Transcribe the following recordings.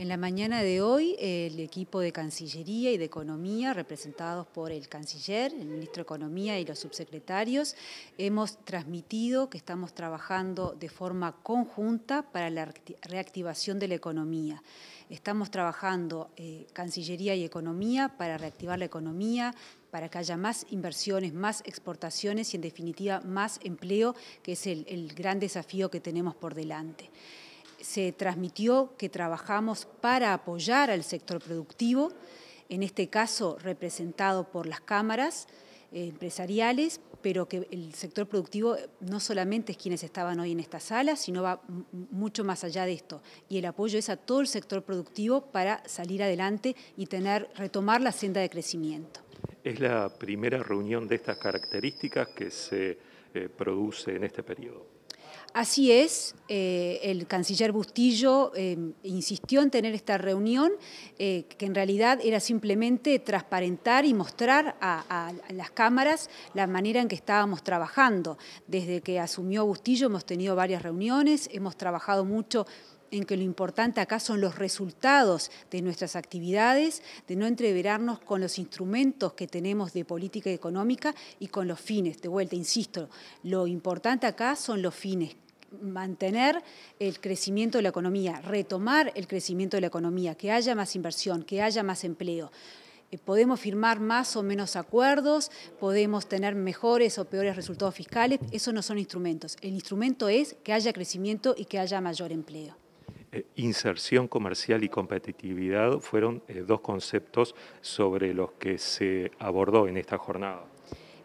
En la mañana de hoy, el equipo de Cancillería y de Economía, representados por el Canciller, el Ministro de Economía y los subsecretarios, hemos transmitido que estamos trabajando de forma conjunta para la reactivación de la economía. Estamos trabajando eh, Cancillería y Economía para reactivar la economía, para que haya más inversiones, más exportaciones y en definitiva más empleo, que es el gran desafío que tenemos por delante se transmitió que trabajamos para apoyar al sector productivo, en este caso representado por las cámaras eh, empresariales, pero que el sector productivo no solamente es quienes estaban hoy en esta sala, sino va mucho más allá de esto. Y el apoyo es a todo el sector productivo para salir adelante y tener, retomar la senda de crecimiento. Es la primera reunión de estas características que se eh, produce en este periodo. Así es, eh, el canciller Bustillo eh, insistió en tener esta reunión, eh, que en realidad era simplemente transparentar y mostrar a, a, las cámaras la manera en que estábamos trabajando. Desde que asumió Bustillo hemos tenido varias reuniones, hemos trabajado mucho en que lo importante acá son los resultados de nuestras actividades, de no entreverarnos con los instrumentos que tenemos de política económica y con los fines. De vuelta, insisto, lo importante acá son los fines mantener el crecimiento de la economía, retomar el crecimiento de la economía, que haya más inversión, que haya más empleo eh, podemos firmar más o menos acuerdos, podemos tener mejores o peores resultados fiscales, esos no son instrumentos. El instrumento es que haya crecimiento y que haya mayor empleo. Eh, inserción comercial y competitividad fueron eh, dos conceptos sobre los que se abordó en esta jornada.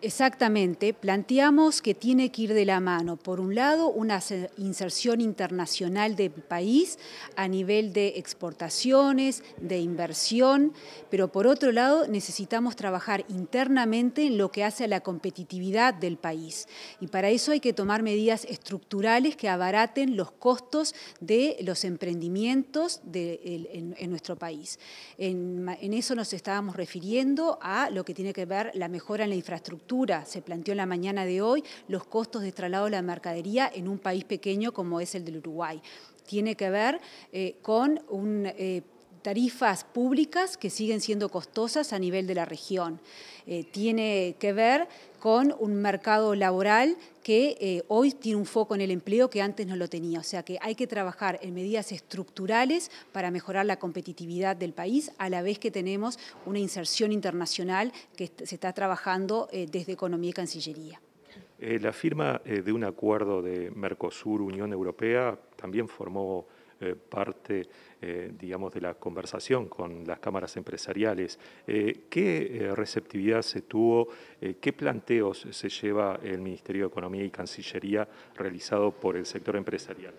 Exactamente, planteamos que tiene que ir de la mano, por un lado, una inserción internacional del país a nivel de exportaciones, de inversión, pero por otro lado necesitamos trabajar internamente en lo que hace a la competitividad del país. Y para eso hay que tomar medidas estructurales que abaraten los costos de los emprendimientos en, nuestro país. en eso nos estábamos refiriendo a lo que tiene que ver la mejora en la infraestructura se planteó en la mañana de hoy los costos de traslado de la mercadería en un país pequeño como es el del Uruguay tiene que ver eh, con un eh, tarifas públicas que siguen siendo costosas a nivel de la región. Eh, tiene que ver con un mercado laboral que eh, hoy tiene un foco en el empleo que antes no lo tenía. O sea que hay que trabajar en medidas estructurales para mejorar la competitividad del país, a la vez que tenemos una inserción internacional que se está trabajando eh, desde Economía y Cancillería. la firma de un acuerdo de Mercosur-Unión Europea también formó eh, parte, eh, digamos, de la conversación con las cámaras empresariales. Eh, ¿Qué receptividad se tuvo? ¿Qué planteos se lleva el Ministerio de Economía y Cancillería realizado por el sector empresarial?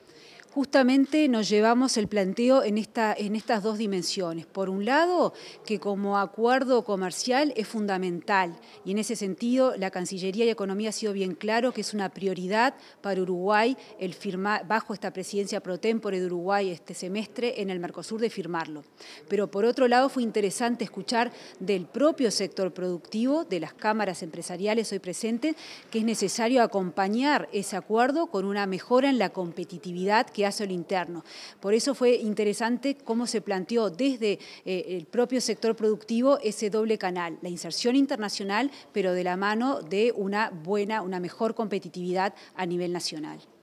justamente nos llevamos el planteo en, esta, en, estas dos dimensiones. Por un lado, que como acuerdo comercial es fundamental y en ese sentido la Cancillería y Economía ha sido bien claro que es una prioridad para Uruguay el firmar bajo esta presidencia pro tempore de Uruguay Uruguay este semestre en el Mercosur de firmarlo. Pero por otro lado fue interesante escuchar del propio sector productivo, de las cámaras empresariales hoy presentes, que es necesario acompañar ese acuerdo con una mejora en la competitividad que hace el interno. Por eso fue interesante cómo se planteó desde eh, el propio sector productivo ese doble canal, la inserción internacional, pero de la mano de una buena, una mejor competitividad a nivel nacional.